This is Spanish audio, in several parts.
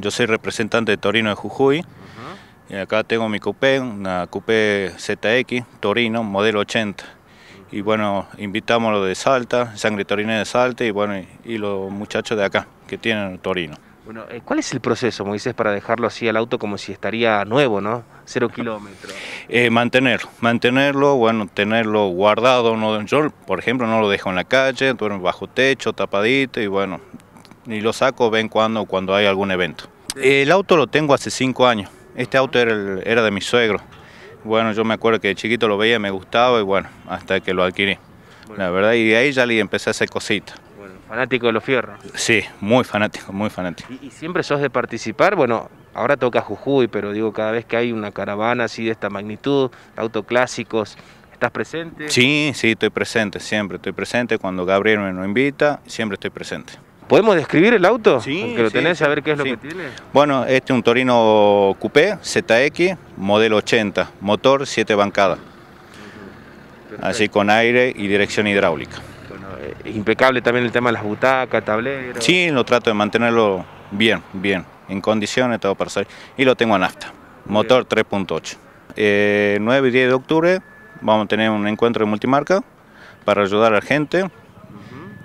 Yo soy representante de Torino de Jujuy. y acá tengo mi coupé, una coupé ZX Torino, modelo 80. Y bueno, invitamos a los de Salta, Sangre Torino de Salta y bueno, y, los muchachos de acá que tienen Torino. Bueno, eh, ¿cuál es el proceso, Moisés, para dejarlo así al auto como si estaría nuevo, ¿no? Cero kilómetros. Eh, mantenerlo, mantenerlo, bueno, tenerlo guardado. No, yo, por ejemplo, no lo dejo en la calle, bajo techo, tapadito y bueno, y lo saco ven cuando, cuando hay algún evento. El auto lo tengo hace cinco años. Este auto era, de mi suegro. Bueno, yo me acuerdo que de chiquito lo veía, me gustaba y bueno, hasta que lo adquirí. La verdad, y de ahí ya le empecé a hacer cositas. Bueno, fanático de los fierros. Sí, muy fanático, muy fanático. ¿Y, siempre sos de participar? Bueno, ahora toca Jujuy, pero digo, cada vez que hay una caravana así de esta magnitud, autoclásicos, ¿estás presente? Sí, sí, estoy presente, siempre estoy presente. Cuando Gabriel me lo invita, siempre estoy presente. ¿Podemos describir el auto? Sí. Que lo tenés, a ver qué es lo que tiene. Bueno, este es un Torino Coupé ZX, modelo 80, motor 7 bancadas. Así con aire y dirección hidráulica. Eh, impecable también el tema de las butacas, tableros. Sí, lo trato de mantenerlo bien, bien, en condiciones, todo para salir. Y lo tengo a nafta, motor 3.8. 9 eh, y 10 de octubre vamos a tener un encuentro de multimarca para ayudar a la gente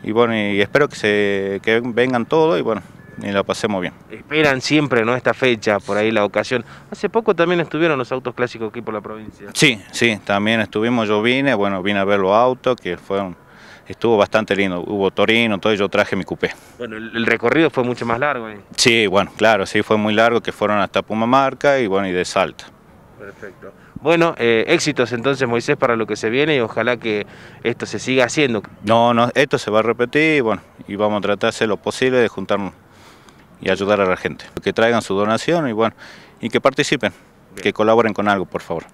y bueno, y espero que, se, vengan todos y bueno, y la pasemos bien. Esperan siempre, ¿no? Esta fecha, por ahí la ocasión. Hace poco también estuvieron los autos clásicos aquí por la provincia. Sí, sí, también estuvimos, yo vine, bueno, vine a ver los autos que fueron... Estuvo bastante lindo, hubo Torino, todo, yo traje mi coupé. Bueno, el, recorrido fue mucho más largo. Eh. Sí, bueno, claro, sí, fue muy largo, que fueron hasta Pumamarca y bueno, y de Salta. Perfecto. Bueno, eh, éxitos entonces Moisés para lo que se viene y ojalá que esto se siga haciendo. No, no, esto se va a repetir y bueno, y vamos a tratar de hacer lo posible de juntarnos y ayudar a la gente. Que traigan su donación y bueno, y que participen, que colaboren con algo, por favor.